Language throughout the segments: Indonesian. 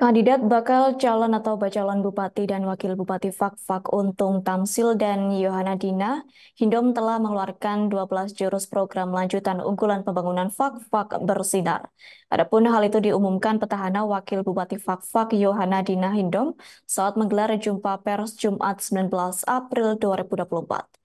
Kandidat bakal calon atau bacalon Bupati dan Wakil Bupati Fak-Fak Untung Tamsil dan Yohana Dina, Hindom telah mengeluarkan 12 jurus program lanjutan unggulan pembangunan Fak-Fak bersinar. Adapun hal itu diumumkan petahana Wakil Bupati Fak-Fak Yohana Dina Hindom saat menggelar jumpa pers Jumat 19 April 2024.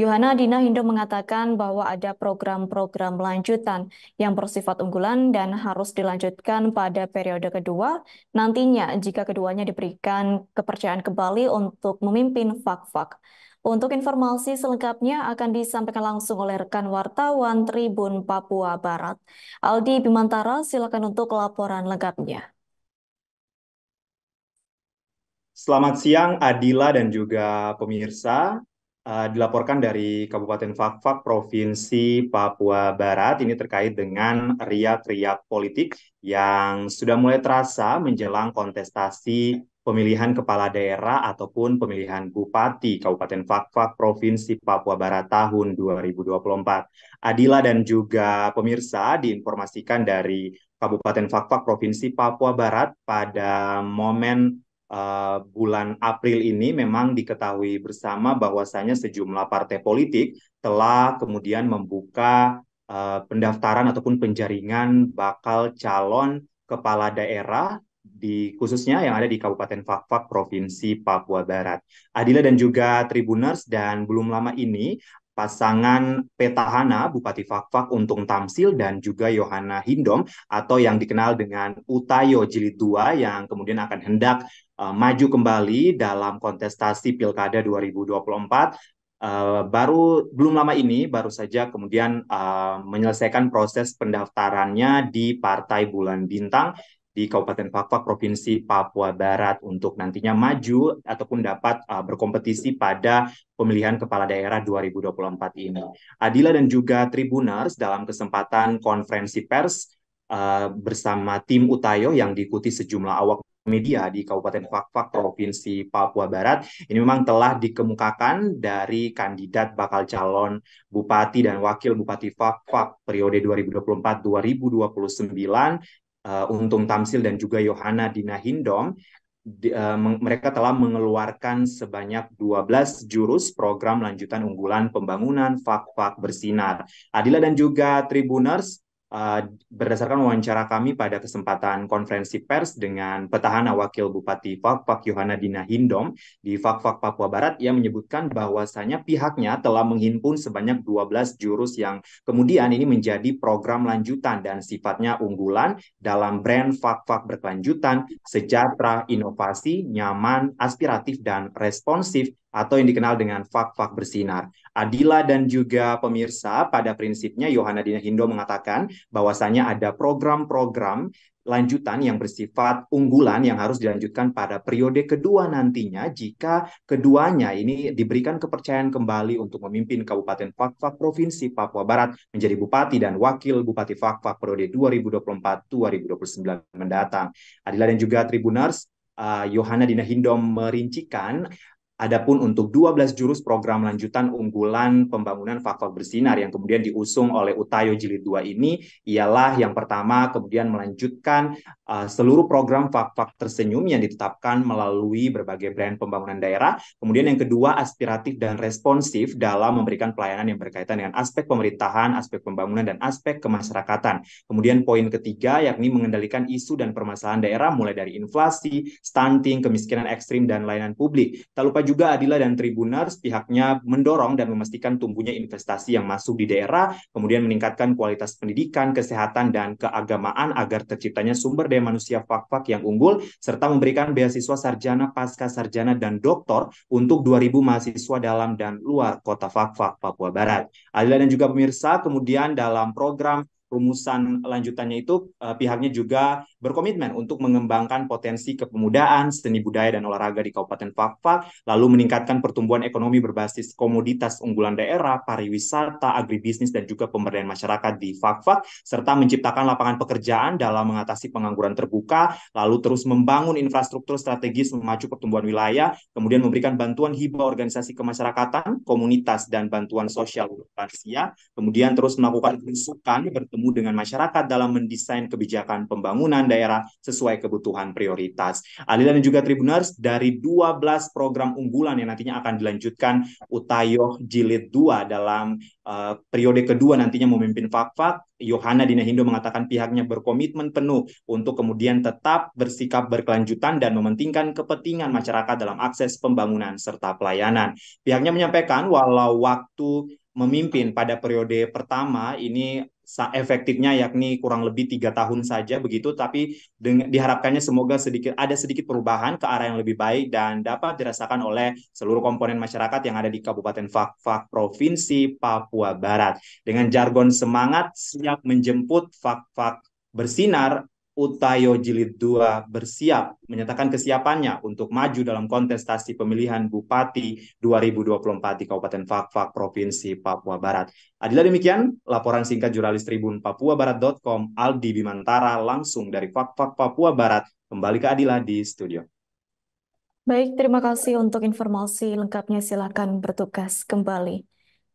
Yohana Dina Hindo mengatakan bahwa ada program-program lanjutan yang bersifat unggulan dan harus dilanjutkan pada periode kedua nantinya jika keduanya diberikan kepercayaan kembali untuk memimpin Fak-Fak. Untuk informasi selengkapnya akan disampaikan langsung oleh rekan wartawan Tribun Papua Barat. Aldi Bimantara, silakan untuk laporan lengkapnya. Selamat siang Adila dan juga pemirsa uh, dilaporkan dari Kabupaten Fakfak, Provinsi Papua Barat. Ini terkait dengan riak-riak politik yang sudah mulai terasa menjelang kontestasi pemilihan kepala daerah ataupun pemilihan bupati Kabupaten Fakfak, Provinsi Papua Barat tahun 2024. Adila dan juga pemirsa diinformasikan dari Kabupaten Fakfak, Provinsi Papua Barat pada momen Eh, bulan April ini memang diketahui bersama bahwasanya sejumlah partai politik telah kemudian membuka uh, pendaftaran ataupun penjaringan bakal calon kepala daerah di khususnya yang ada di Kabupaten Fakfak Provinsi Papua Barat. Adila dan juga Tribuners dan belum lama ini pasangan petahana Bupati Fakfak Untung Tamsil dan juga Yohana Hindom atau yang dikenal dengan Utayo Jilid 2 yang kemudian akan hendak uh, maju kembali dalam kontestasi Pilkada 2024 Uh, eh, baru belum lama ini baru saja kemudian uh, menyelesaikan proses pendaftarannya di Partai Bulan Bintang di Kabupaten Fakfak Provinsi Papua Barat untuk nantinya maju ataupun dapat uh, berkompetisi pada pemilihan kepala daerah 2024 ini. Adila dan juga Tribuners dalam kesempatan konferensi pers Uh, bersama tim Utayo yang diikuti sejumlah awak media di Kabupaten Fakfak Provinsi Papua Barat ini memang telah dikemukakan dari kandidat bakal calon bupati dan wakil bupati Fakfak periode 2024-2029 uh, eh, Untung Tamsil dan juga Yohana Dina Hindom di, uh, mereka telah mengeluarkan sebanyak 12 jurus program lanjutan unggulan pembangunan Fak-Fak Bersinar. Adila dan juga Tribuners, Eh, berdasarkan wawancara kami pada kesempatan konferensi pers dengan petahana Wakil Bupati Fakfak Yohana Dina Hindom di Fakfak Papua Barat, ia menyebutkan bahwasannya pihaknya telah menghimpun sebanyak 12 jurus yang kemudian ini menjadi program lanjutan dan sifatnya unggulan dalam brand Fakfak berkelanjutan, sejahtera, inovasi, nyaman, aspiratif, dan responsif atau yang dikenal dengan Fakfak Bersinar. Adila dan juga pemirsa, pada prinsipnya Yohana Dina Hindo mengatakan bahwasanya ada program-program lanjutan yang bersifat unggulan yang harus dilanjutkan pada periode kedua nantinya jika keduanya ini diberikan kepercayaan kembali untuk memimpin Kabupaten Fakfak Provinsi Papua Barat menjadi Bupati dan Wakil Bupati Fakfak periode 2024-2029 mendatang. Adila dan juga Tribuners, uh, Yohana uh, Dina Hindom merincikan Adapun untuk 12 jurus program lanjutan unggulan pembangunan faktor bersinar yang kemudian diusung oleh Utayo Jilid 2 ini ialah yang pertama kemudian melanjutkan Ah, seluruh program fak-fak tersenyum yang ditetapkan melalui berbagai brand pembangunan daerah. Kemudian yang kedua, aspiratif dan responsif dalam memberikan pelayanan yang berkaitan dengan aspek pemerintahan, aspek pembangunan, dan aspek kemasyarakatan. Kemudian poin ketiga, yakni mengendalikan isu dan permasalahan daerah mulai dari inflasi, stunting, kemiskinan ekstrim, dan layanan publik. Tak lupa juga Adila dan Tribuners pihaknya mendorong dan memastikan tumbuhnya investasi yang masuk di daerah, kemudian meningkatkan kualitas pendidikan, kesehatan, dan keagamaan agar terciptanya sumber daya manusia fak-fak yang unggul, serta memberikan beasiswa sarjana, pasca sarjana, dan doktor untuk 2.000 mahasiswa dalam dan luar kota fak-fak Papua Barat. Adila dan juga pemirsa, kemudian dalam program rumusan lanjutannya itu uh, pihaknya juga berkomitmen untuk mengembangkan potensi kepemudaan, seni budaya dan olahraga di Kabupaten Fakfak, lalu meningkatkan pertumbuhan ekonomi berbasis komoditas unggulan daerah, pariwisata, agribisnis dan juga pemberdayaan masyarakat di Fakfak serta menciptakan lapangan pekerjaan dalam mengatasi pengangguran terbuka, lalu terus membangun infrastruktur strategis memacu pertumbuhan wilayah, kemudian memberikan bantuan hibah organisasi kemasyarakatan, komunitas dan bantuan sosial lansia, kemudian terus melakukan penyusukan bertemu bertemu dengan masyarakat dalam mendesain kebijakan pembangunan daerah sesuai kebutuhan prioritas. Alila dan juga Tribuners dari 12 program unggulan yang nantinya akan dilanjutkan Utayoh Jilid 2 dalam uh, periode kedua nantinya memimpin Fakfak, Yohana Dinahindo mengatakan pihaknya berkomitmen penuh untuk kemudian tetap bersikap berkelanjutan dan mementingkan kepentingan masyarakat dalam akses pembangunan serta pelayanan. Pihaknya menyampaikan walau waktu memimpin pada periode pertama ini efektifnya yakni kurang lebih tiga tahun saja begitu tapi diharapkannya semoga sedikit ada sedikit perubahan ke arah yang lebih baik dan dapat dirasakan oleh seluruh komponen masyarakat yang ada di Kabupaten Fak-Fak Provinsi Papua Barat dengan jargon semangat siap menjemput Fak-Fak bersinar Utayo Jilid 2 bersiap menyatakan kesiapannya untuk maju dalam kontestasi pemilihan Bupati 2024 di Kabupaten Fakfak Provinsi Papua Barat. Adilah demikian laporan singkat jurnalis Tribun Papua Barat.com Aldi Bimantara langsung dari Fakfak Papua Barat kembali ke Adila di studio. Baik, terima kasih untuk informasi lengkapnya. Silakan bertugas kembali.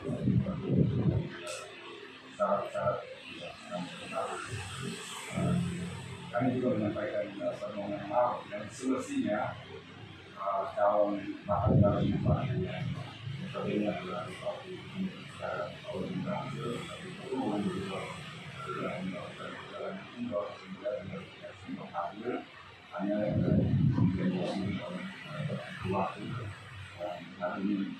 syarat-syarat kami juga menyampaikan permohonan maaf dan solusinya calon bakal calon bupatinya tapi ini adalah tapi turun juga sudah hanya dan ini